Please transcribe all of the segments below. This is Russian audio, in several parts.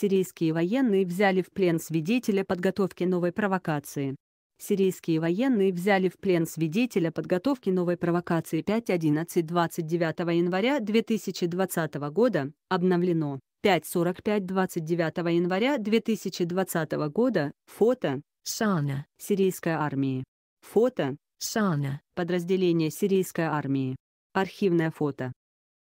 Сирийские военные взяли в плен свидетеля подготовки новой провокации. Сирийские военные взяли в плен свидетеля подготовки новой провокации 5.11.29 января 2020 года, обновлено. 5.45.29 января 2020 года, фото, Шана, сирийской армии. Фото, Шана, подразделение сирийской армии. Архивное фото.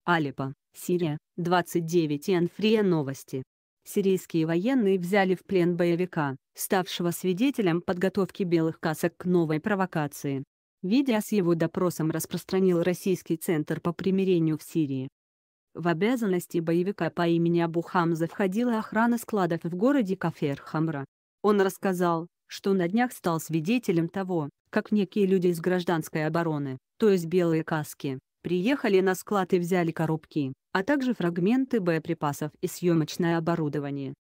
Алеппо, Сирия, 29 Янфрия новости сирийские военные взяли в плен боевика, ставшего свидетелем подготовки белых касок к новой провокации. Видео с его допросом распространил Российский Центр по примирению в Сирии. В обязанности боевика по имени Абу Хамза входила охрана складов в городе Кафер Хамра. Он рассказал, что на днях стал свидетелем того, как некие люди из гражданской обороны, то есть белые каски, приехали на склад и взяли коробки, а также фрагменты боеприпасов и съемочное оборудование.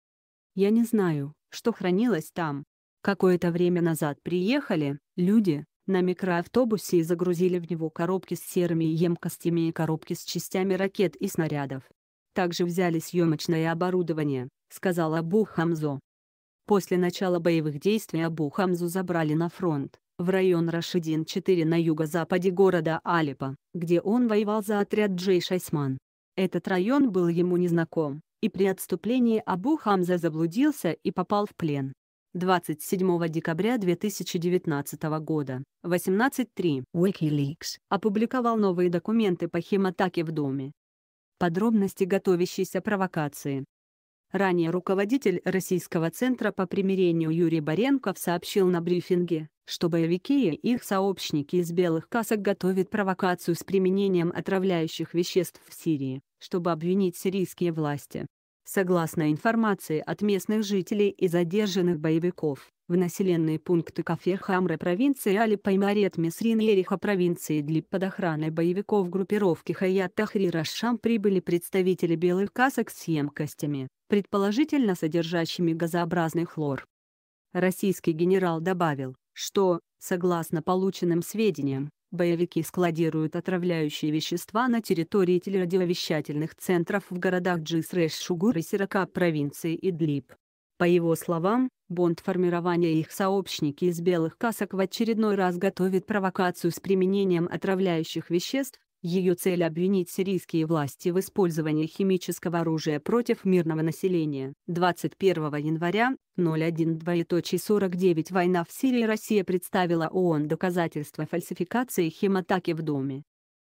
Я не знаю, что хранилось там. Какое-то время назад приехали люди на микроавтобусе и загрузили в него коробки с серыми емкостями и коробки с частями ракет и снарядов. Также взяли съемочное оборудование, сказал Абу Хамзо. После начала боевых действий Абу Хамзу забрали на фронт, в район Рашидин-4 на юго-западе города Алипа, где он воевал за отряд Джей Шайсман. Этот район был ему незнаком, и при отступлении Абу Хамза заблудился и попал в плен. 27 декабря 2019 года, 18.3, Wikileaks опубликовал новые документы по химатаке в доме. Подробности готовящейся провокации. Ранее руководитель Российского центра по примирению Юрий Баренков сообщил на брифинге, что боевики и их сообщники из белых касок готовят провокацию с применением отравляющих веществ в Сирии, чтобы обвинить сирийские власти. Согласно информации от местных жителей и задержанных боевиков, в населенные пункты Кафир Хамра провинции Али Паймарет Месрин и провинции для под охраной боевиков группировки Хаят Тахрир Ашам прибыли представители белых касок с емкостями, предположительно содержащими газообразный хлор. Российский генерал добавил, что, согласно полученным сведениям, боевики складируют отравляющие вещества на территории телерадиовещательных центров в городах Джисреш, Шугур и Сирака провинции Идлиб. По его словам, бонд формирования и их сообщники из белых касок в очередной раз готовит провокацию с применением отравляющих веществ, ее цель – обвинить сирийские власти в использовании химического оружия против мирного населения. 21 января 01.49 война в Сирии Россия представила ООН доказательства фальсификации химатаки в Доме.